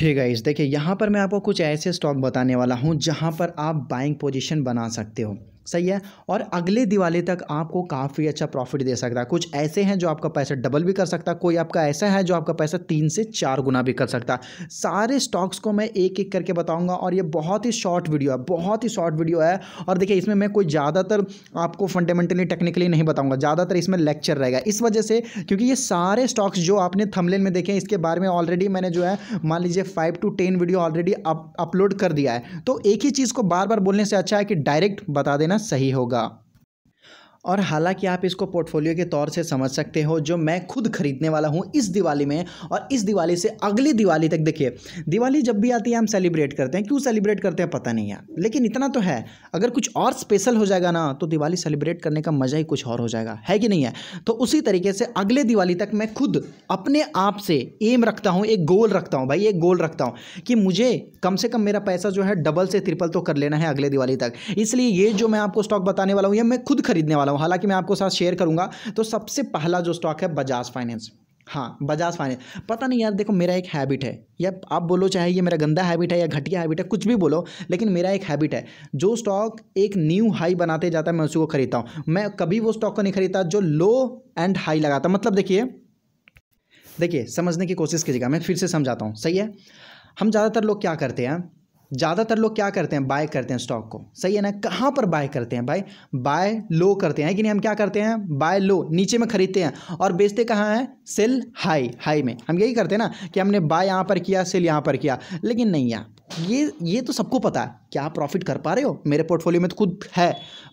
hey guys देखिए यहाँ पर मैं आपको कुछ ऐसे स्टॉक बताने वाला हूँ जहाँ पर आप बाइंग पोजीशन बना सकते हो सही है और अगले दिवाली तक आपको काफ़ी अच्छा प्रॉफिट दे सकता है कुछ ऐसे हैं जो आपका पैसा डबल भी कर सकता है कोई आपका ऐसा है जो आपका पैसा तीन से चार गुना भी कर सकता है सारे स्टॉक्स को मैं एक एक करके बताऊंगा और ये बहुत ही शॉर्ट वीडियो है बहुत ही शॉर्ट वीडियो है और देखिए इसमें मैं कोई ज़्यादातर आपको फंडामेंटली टेक्निकली नहीं बताऊँगा ज़्यादातर इसमें लेक्चर रहेगा इस वजह से क्योंकि ये सारे स्टॉक्स जो आपने थमलेन में देखे इसके बारे में ऑलरेडी मैंने जो है मान लीजिए five to ten video already upload कर दिया है तो एक ही चीज़ को बार बार बोलने से अच्छा है कि डायरेक्ट बता देना करना सही होगा और हालांकि आप इसको पोर्टफोलियो के तौर से समझ सकते हो जो मैं खुद खरीदने वाला हूँ इस दिवाली में और इस दिवाली से अगली दिवाली तक देखिए दिवाली जब भी आती है हम सेलिब्रेट करते हैं क्यों सेलिब्रेट करते हैं पता नहीं है लेकिन इतना तो है अगर कुछ और स्पेशल हो जाएगा ना तो दिवाली सेलिब्रेट करने का मज़ा ही कुछ और हो जाएगा है कि नहीं है तो उसी तरीके से अगले दिवाली तक मैं खुद अपने आप से एम रखता हूँ एक गोल रखता हूँ भाई एक गोल रखता हूँ कि मुझे कम से कम मेरा पैसा जो है डबल से ट्रिपल तो कर लेना है अगले दिवाली तक इसलिए ये जो मैं आपको स्टॉक बताने वाला हूँ ये मैं खुद खरीदने वाला हूँ हूँ हालांकि मैं आपको साथ शेयर करूँगा तो सबसे पहला जो स्टॉक है बजाज फाइनेंस हाँ बजाज फाइनेंस पता नहीं यार देखो मेरा एक हैबिट है या आप बोलो चाहे ये मेरा गंदा हैबिट है या घटिया हैबिट है कुछ भी बोलो लेकिन मेरा एक हैबिट है जो स्टॉक एक न्यू हाई बनाते जाता है मैं उसी को खरीदता हूँ मैं कभी वो स्टॉक को नहीं खरीदता जो लो एंड हाई लगाता मतलब देखिए देखिए समझने की कोशिश कीजिएगा मैं फिर से समझाता हूँ सही है हम ज़्यादातर लोग क्या करते हैं ज़्यादातर लोग क्या करते हैं बाय करते हैं स्टॉक को सही है ना कहाँ पर बाय करते हैं भाई बाय लो करते हैं कि नहीं हम क्या करते हैं बाय लो नीचे में खरीदते हैं और बेचते कहाँ हैं सेल हाई हाई में हम यही करते हैं ना कि हमने बाय यहाँ पर किया सेल यहाँ पर किया लेकिन नहीं यार ये ये तो सबको पता है क्या प्रॉफिट कर पा रहे हो मेरे पोर्टफोलियो में तो खुद है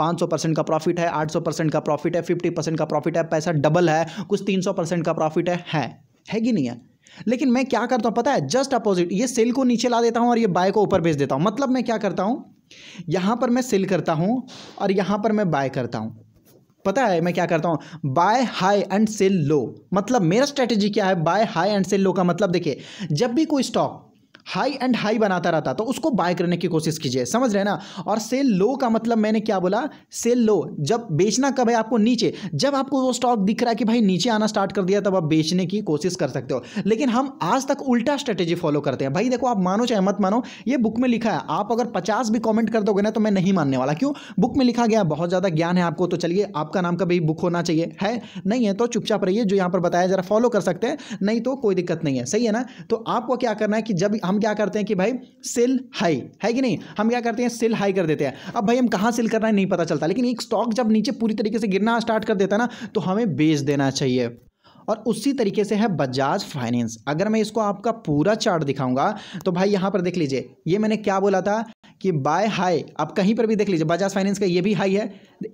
500 परसेंट का प्रॉफिट है 800 परसेंट का प्रॉफिट है 50 परसेंट का प्रॉफिट है पैसा डबल है कुछ 300 परसेंट का प्रॉफिट है है, है कि नहीं है लेकिन मैं क्या करता हूं पता है जस्ट अपोजिट ये सेल को नीचे ला देता हूं और ये बाय को ऊपर भेज देता हूं मतलब मैं क्या करता हूं यहां पर मैं सेल करता हूं और यहां पर मैं बाय करता हूं पता है मैं क्या करता हूं buy high and sell low मतलब मेरा स्ट्रेटेजी क्या है buy high and sell low का मतलब देखिए जब भी कोई स्टॉक हाई एंड हाई बनाता रहता तो उसको बाय करने की कोशिश कीजिए समझ रहे ना और सेल लो का मतलब मैंने क्या बोला सेल लो जब बेचना कब है आपको नीचे जब आपको वो स्टॉक दिख रहा है कि भाई नीचे आना स्टार्ट कर दिया तब आप बेचने की कोशिश कर सकते हो लेकिन हम आज तक उल्टा स्ट्रेटेजी फॉलो करते हैं भाई देखो आप मानो चाहे मत मानो ये बुक में लिखा है आप अगर पचास भी कॉमेंट कर दोगे ना तो मैं नहीं मानने वाला क्यों बुक में लिखा गया बहुत ज़्यादा ज्ञान है आपको तो चलिए आपका नाम का भी बुक होना चाहिए है नहीं है तो चुपचाप रहिए जो यहाँ पर बताया जरा फॉलो कर सकते हैं नहीं तो कोई दिक्कत नहीं है सही है ना तो आपको क्या करना है कि जब हम हम क्या करते हैं कि भाई सेल हाई है कि नहीं हम क्या करते हैं सेल हाई कर देते हैं अब भाई हम कहाँ सेल करना है नहीं पता चलता लेकिन एक स्टॉक जब नीचे पूरी तरीके से गिरना स्टार्ट कर देता है ना तो हमें बेच देना चाहिए और उसी तरीके से है बजाज फाइनेंस अगर मैं इसको आपका पूरा चार्ट दिखाऊंगा तो भाई यहाँ पर देख लीजिए ये मैंने क्या बोला था कि बाय हाई आप कहीं पर भी देख लीजिए बजाज फाइनेंस का ये भी हाई है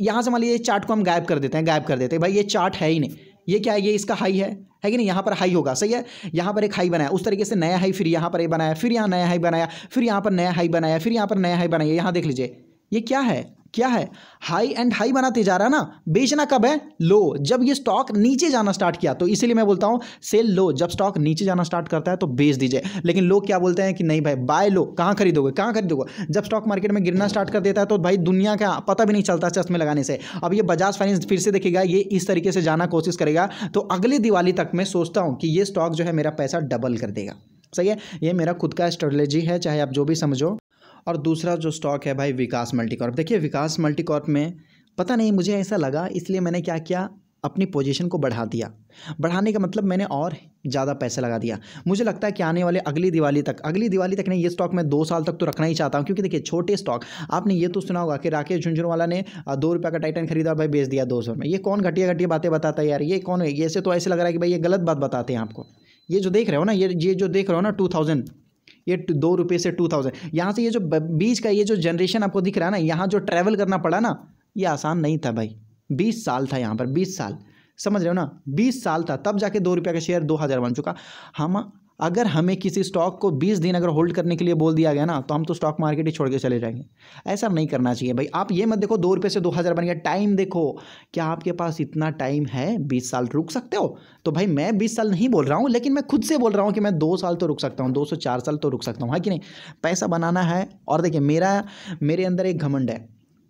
यहाँ से मान लीजिए चार्ट को हम गायब कर देते हैं गायब कर देते हैं भाई ये चार्ट है ही नहीं ये क्या है ये इसका हाई है है कि नहीं यहाँ पर हाई होगा सही है यहाँ पर एक हाई बनाया उस तरीके से नया हाई फिर यहाँ पर एक बनाया फिर यहाँ नया हाई बनाया फिर यहाँ पर नया हाई बनाया फिर यहाँ पर नया हाई बनाया यहाँ देख लीजिए ये क्या है क्या है हाई एंड हाई बनाते जा रहा है ना बेचना कब है लो जब ये स्टॉक नीचे जाना स्टार्ट किया तो इसीलिए मैं बोलता हूँ सेल लो जब स्टॉक नीचे जाना स्टार्ट करता है तो बेच दीजिए लेकिन लोग क्या बोलते हैं कि नहीं भाई बाय लो कहाँ खरीदोगे कहाँ खरीदोगे जब स्टॉक मार्केट में गिरना स्टार्ट कर देता है तो भाई दुनिया का पता भी नहीं चलता चश्मे लगाने से अब ये बजाज फाइनेंस फिर से देखेगा ये इस तरीके से जाना कोशिश करेगा तो अगली दिवाली तक मैं सोचता हूँ कि ये स्टॉक जो है मेरा पैसा डबल कर देगा सही है ये मेरा खुद का स्ट्रेटेजी है चाहे आप जो भी समझो और दूसरा जो स्टॉक है भाई विकास मल्टीकॉर्प देखिए विकास मल्टीकॉर्प में पता नहीं मुझे ऐसा लगा इसलिए मैंने क्या किया अपनी पोजीशन को बढ़ा दिया बढ़ाने का मतलब मैंने और ज़्यादा पैसा लगा दिया मुझे लगता है कि आने वाले अगली दिवाली तक अगली दिवाली तक नहीं ये स्टॉक मैं दो साल तक तो रखना ही चाहता हूँ क्योंकि देखिए छोटे स्टॉक आपने ये तो सुना होगा कि राकेश झुंझुनवाला ने दो रुपये का टाइटन खरीदा भाई बेच दिया दो सौ में ये कौन घटिया घटिया बातें बताता है यार ये कौन है ऐसे तो ऐसे लग रहा है कि भाई ये गलत बात बताते हैं आपको ये जो देख रहे हो ना ये ये जो देख रहे हो ना टू थाउजेंड ये दो रुपये से टू थाउजेंड यहाँ से ये जो बीच का ये जो जनरेशन आपको दिख रहा है ना यहाँ जो ट्रैवल करना पड़ा ना ये आसान नहीं था भाई बीस साल था यहाँ पर बीस साल समझ रहे हो ना बीस साल था तब जाके दो रुपये का शेयर दो हज़ार बन चुका हम अगर हमें किसी स्टॉक को 20 दिन अगर होल्ड करने के लिए बोल दिया गया ना तो हम तो स्टॉक मार्केट ही छोड़ के चले जाएंगे ऐसा नहीं करना चाहिए भाई आप ये मत देखो दो रुपये से दो हज़ार बन गया टाइम देखो क्या आपके पास इतना टाइम है बीस साल रुक सकते हो तो भाई मैं बीस साल नहीं बोल रहा हूँ लेकिन मैं खुद से बोल रहा हूँ कि मैं दो साल तो रुक सकता हूँ दो से चार साल तो रुक सकता हूँ हाँ कि नहीं पैसा बनाना है और देखिए मेरा मेरे अंदर एक घमंड है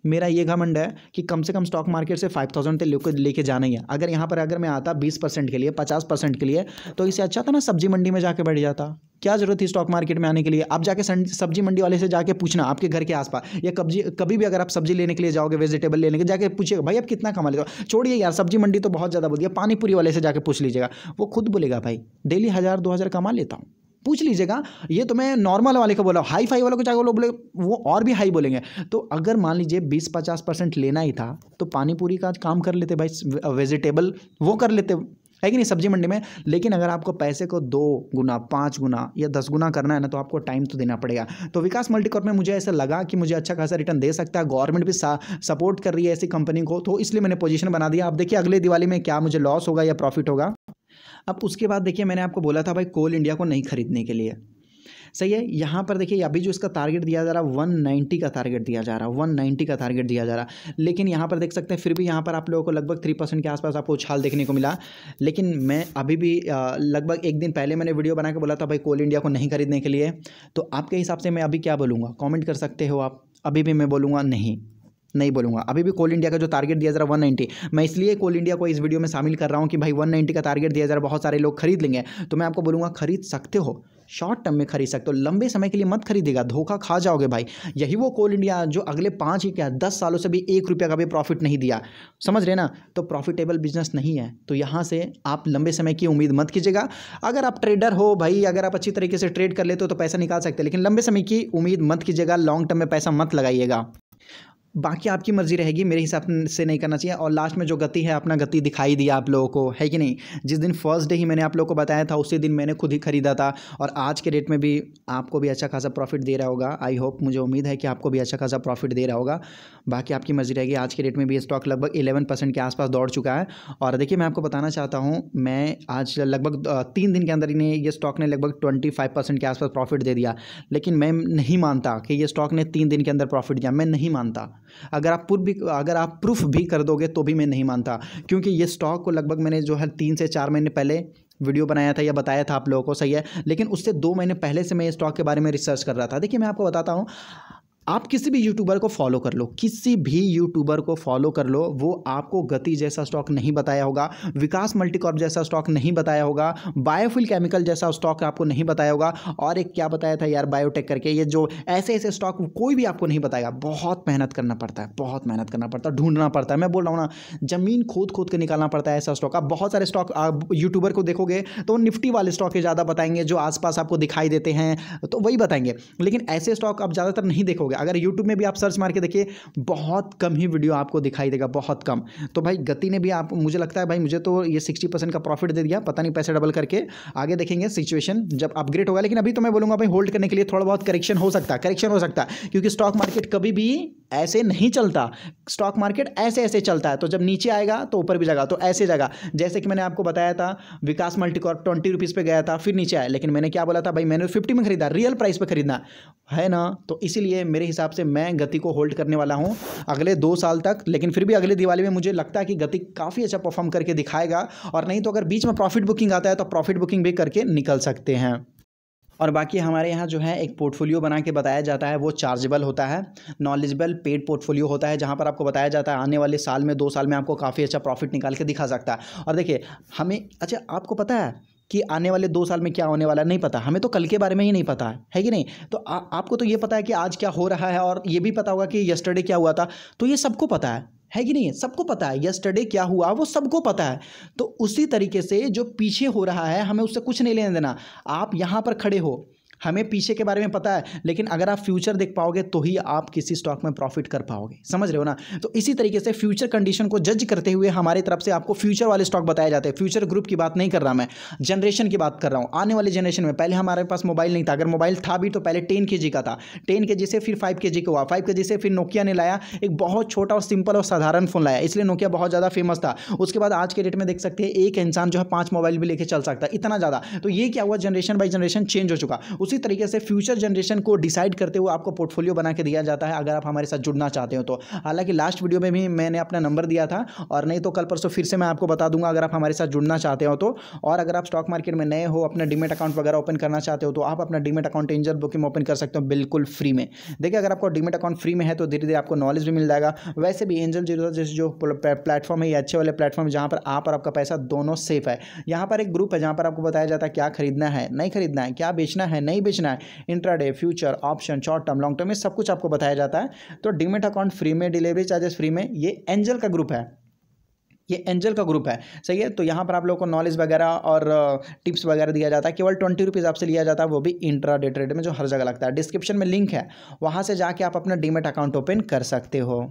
मेरा ये घमंड है कि कम से कम स्टॉक मार्केट से फाइव थाउजेंड तक लेके जाना ही है अगर यहाँ पर अगर मैं आता बीस परसेंट के लिए पचास परसेंट के लिए तो इससे अच्छा था ना सब्जी मंडी में जाके बैठ जाता क्या जरूरत थी स्टॉक मार्केट में आने के लिए आप जाके सब्जी मंडी वाले से जाके पूछना आपके घर के आसपास या कब्जी कभी भी अगर आप सब्जी लेने के लिए जाओगे वेजिटेबल लेने के जाके पूछिएगा भाई आप कितना कमा लेते हो छोड़िए यार सब्जी मंडी तो बहुत ज़्यादा बोलिए पानीपुरी वाले से जाके पूछ लीजिएगा वो खुद बोलेगा भाई डेली हज़ार दो हज़ार कमा लेता हूँ पूछ लीजिएगा ये तो मैं नॉर्मल वाले को बोला हाई फाई वालों को चाहे बोले वो और भी हाई बोलेंगे तो अगर मान लीजिए बीस पचास परसेंट लेना ही था तो पानी पूरी का काम कर लेते भाई वेजिटेबल वो कर लेते है कि नहीं सब्जी मंडी में लेकिन अगर आपको पैसे को दो गुना पाँच गुना या दस गुना करना है ना तो आपको टाइम तो देना पड़ेगा तो विकास मल्टीकॉर्प में मुझे ऐसा लगा कि मुझे अच्छा खासा रिटर्न दे सकता है गवर्नमेंट भी सपोर्ट कर रही है ऐसी कंपनी को तो इसलिए मैंने पोजीशन बना दिया आप देखिए अगले दिवाली में क्या मुझे लॉस होगा या प्रॉफिट होगा अब उसके बाद देखिए मैंने आपको बोला था भाई कोल इंडिया को नहीं खरीदने के लिए सही है यहाँ पर देखिए अभी जो इसका टारगेट दिया जा रहा है वन नाइन्टी का टारगेट दिया जा रहा है वन नाइन्टी का टारगेट दिया जा रहा है लेकिन यहाँ पर देख सकते हैं फिर भी यहाँ पर आप लोगों को लगभग थ्री परसेंट के आसपास आपको उछाल देखने को मिला लेकिन मैं अभी भी लगभग एक दिन पहले मैंने वीडियो बना के बोला था भाई कोल इंडिया को नहीं खरीदने के लिए तो आपके हिसाब से मैं अभी क्या बोलूँगा कॉमेंट कर सकते हो आप अभी भी मैं बोलूँगा नहीं नहीं बोलूँगा अभी भी कोल इंडिया का जो टारगेट दिया जा रहा है वन मैं इसलिए कोल इंडिया को इस वीडियो में शामिल कर रहा हूँ कि भाई वन का टारगेट दिया जा रहा है बहुत सारे लोग खरीद लेंगे तो मैं आपको बोलूँगा खरीद सकते हो शॉर्ट टर्म में खरीद सकते हो लंबे समय के लिए मत खरीदेगा धोखा खा जाओगे भाई यही वो कोल इंडिया जो अगले पाँच ही क्या दस सालों से भी एक रुपया का भी प्रॉफिट नहीं दिया समझ रहे ना तो प्रॉफिटेबल बिजनेस नहीं है तो यहाँ से आप लंबे समय की उम्मीद मत कीजिएगा अगर आप ट्रेडर हो भाई अगर आप अच्छी तरीके से ट्रेड कर लेते हो तो पैसा निकाल सकते लेकिन लंबे समय की उम्मीद मत कीजिएगा लॉन्ग टर्म में पैसा मत लगाइएगा बाकी आपकी मर्ज़ी रहेगी मेरे हिसाब से नहीं करना चाहिए और लास्ट में जो गति है अपना गति दिखाई दिया आप लोगों को है कि नहीं जिस दिन फर्स्ट डे ही मैंने आप लोगों को बताया था उसी दिन मैंने खुद ही खरीदा था और आज के डेट में भी आपको भी अच्छा खासा प्रॉफिट दे रहा होगा आई होप मुझे उम्मीद है कि आपको भी अच्छा खासा प्रॉफिट दे रहा होगा बाकी आपकी मर्ज़ी रहेगी आज के डेट में भी स्टॉक लगभग इलेवन परसेंट के आसपास दौड़ चुका है और देखिए मैं आपको बताना चाहता हूँ मैं आज लगभग तीन दिन के अंदर इन्हें ये स्टॉक ने लगभग ट्वेंटी फाइव परसेंट के आसपास प्रॉफिट दे दिया लेकिन मैं नहीं मानता कि ये स्टॉक ने तीन दिन के अंदर प्रॉफिट दिया मैं नहीं मानता अगर आप प्रूफ भी अगर आप प्रूफ भी कर दोगे तो भी मैं नहीं मानता क्योंकि ये स्टॉक को लगभग मैंने जो है तीन से चार महीने पहले वीडियो बनाया था या बताया था आप लोगों को सही है लेकिन उससे दो महीने पहले से मैं इस स्टॉक के बारे में रिसर्च कर रहा था देखिए मैं आपको बताता हूँ आप किसी भी यूट्यूबर को फॉलो कर लो किसी भी यूट्यूबर को फॉलो कर लो वो आपको गति जैसा स्टॉक नहीं बताया होगा विकास मल्टीकॉर्प जैसा स्टॉक नहीं बताया होगा बायोफिल केमिकल जैसा स्टॉक आपको नहीं बताया होगा और एक क्या बताया था यार बायोटेक करके ये जो ऐसे ऐसे स्टॉक कोई भी आपको नहीं बताएगा बहुत मेहनत करना पड़ता है बहुत मेहनत करना पड़ता है ढूंढना पड़ता है मैं बोल रहा हूँ ना जमीन खोद खोद के निकालना पड़ता है ऐसा स्टॉक आप बहुत सारे स्टॉक यूट्यूबर को देखोगे तो निफ्टी वाले स्टॉक ज़्यादा बताएंगे जो आसपास आपको दिखाई देते हैं तो वही बताएंगे लेकिन ऐसे स्टॉक आप ज़्यादातर नहीं देखोगे करोगे अगर यूट्यूब में भी आप सर्च मार के देखिए बहुत कम ही वीडियो आपको दिखाई देगा बहुत कम तो भाई गति ने भी आप मुझे लगता है भाई मुझे तो ये सिक्सटी परसेंट का प्रॉफिट दे दिया पता नहीं पैसे डबल करके आगे देखेंगे सिचुएशन जब अपग्रेड होगा लेकिन अभी तो मैं बोलूँगा भाई होल्ड करने के लिए थोड़ा बहुत करेक्शन हो सकता है करेक्शन हो सकता है क्योंकि स्टॉक मार्केट कभी भी ऐसे नहीं चलता स्टॉक मार्केट ऐसे ऐसे चलता है तो जब नीचे आएगा तो ऊपर भी जाएगा तो ऐसे जाएगा जैसे कि मैंने आपको बताया था विकास मल्टीकॉर्प ट्वेंटी रुपीज़ पर गया था फिर नीचे आया लेकिन मैंने क्या बोला था भाई मैंने फिफ्टी में खरीदा रियल प्राइस पर खरीदना है ना तो इसीलिए मेरे हिसाब से मैं गति को होल्ड करने वाला हूँ अगले दो साल तक लेकिन फिर भी अगले दिवाली में मुझे लगता है कि गति काफ़ी अच्छा परफॉर्म करके दिखाएगा और नहीं तो अगर बीच में प्रॉफिट बुकिंग आता है तो प्रॉफिट बुकिंग भी करके निकल सकते हैं और बाकी हमारे यहाँ जो है एक पोर्टफोलियो बना के बताया जाता है वो चार्जेबल होता है नॉलेजबल पेड पोर्टफोलियो होता है जहाँ पर आपको बताया जाता है आने वाले साल में दो साल में आपको काफ़ी अच्छा प्रॉफिट निकाल के दिखा सकता है और देखिए हमें अच्छा आपको पता है कि आने वाले दो साल में क्या होने वाला नहीं पता हमें तो कल के बारे में ही नहीं पता है है कि नहीं तो आ, आपको तो ये पता है कि आज क्या हो रहा है और ये भी पता होगा कि यस्टरडे क्या हुआ था तो ये सबको पता है है कि नहीं है सबको पता है यस्टरडे क्या हुआ वो सबको पता है तो उसी तरीके से जो पीछे हो रहा है हमें उससे कुछ नहीं लेने देना आप यहाँ पर खड़े हो हमें पीछे के बारे में पता है लेकिन अगर आप फ्यूचर देख पाओगे तो ही आप किसी स्टॉक में प्रॉफिट कर पाओगे समझ रहे हो ना तो इसी तरीके से फ्यूचर कंडीशन को जज करते हुए हमारी तरफ से आपको फ्यूचर वाले स्टॉक बताए जाते हैं फ्यूचर ग्रुप की बात नहीं कर रहा मैं जनरेशन की बात कर रहा हूँ आने वाले जनरेशन में पहले हमारे पास मोबाइल नहीं था अगर मोबाइल था भी तो पहले टेन के का था टेन के से फिर फाइव के का हुआ फाइव के से फिर नोकिया ने लाया एक बहुत छोटा और सिंपल और साधारण फोन लाया इसलिए नोकिया बहुत ज़्यादा फेमस था उसके बाद आज के डेट में देख सकते हैं एक इंसान जो है पाँच मोबाइल भी लेके चल सकता है इतना ज़्यादा तो ये क्या हुआ जनरेशन बाई जनरेशन चेंज हो चुका उस उसी तरीके से फ्यूचर जनरेशन को डिसाइड करते हुए आपको पोर्टफोलियो बना के दिया जाता है अगर आप हमारे साथ जुड़ना चाहते हो तो हालांकि लास्ट वीडियो में भी मैंने अपना नंबर दिया था और नहीं तो कल परसों फिर से मैं आपको बता दूंगा अगर आप हमारे साथ जुड़ना चाहते हो तो और अगर आप स्टॉक मार्केट में नए हो अपना डिमेट अकाउंट वगैरह ओपन करना चाहते हो तो आप अपना demat account Angel broking open कर सकते हो बिल्कुल फ्री में देखिए अगर आपको डिमेट अकाउंट फ्री में है तो धीरे धीरे आपको नॉलेज भी मिल जाएगा वैसे भी एंजल जीरो जैसे जो प्लेटफॉर्म है ये अच्छे वाले प्लेटफॉर्म जहाँ पर आप और आपका पैसा दोनों सेफ है यहाँ पर एक ग्रुप है जहाँ पर आपको बताया जाता है क्या खरीदना है नहीं खरीदना है क्या बेचना है नहीं नहीं बेचना है intraday future option short term long term ये सब कुछ आपको बताया जाता है तो डिमेट अकाउंट फ्री में डिलीवरी चार्जेस फ्री में ये एंजल का ग्रुप है ये एंजल का ग्रुप है सही है तो यहाँ पर आप लोगों को नॉलेज वगैरह और टिप्स uh, वगैरह दिया जाता है केवल ट्वेंटी रुपीज़ आपसे लिया जाता है वो भी इंट्रा डे ट्रेड में जो हर जगह लगता है डिस्क्रिप्शन में लिंक है वहाँ से जाके आप अपना डीमेट अकाउंट ओपन कर सकते हो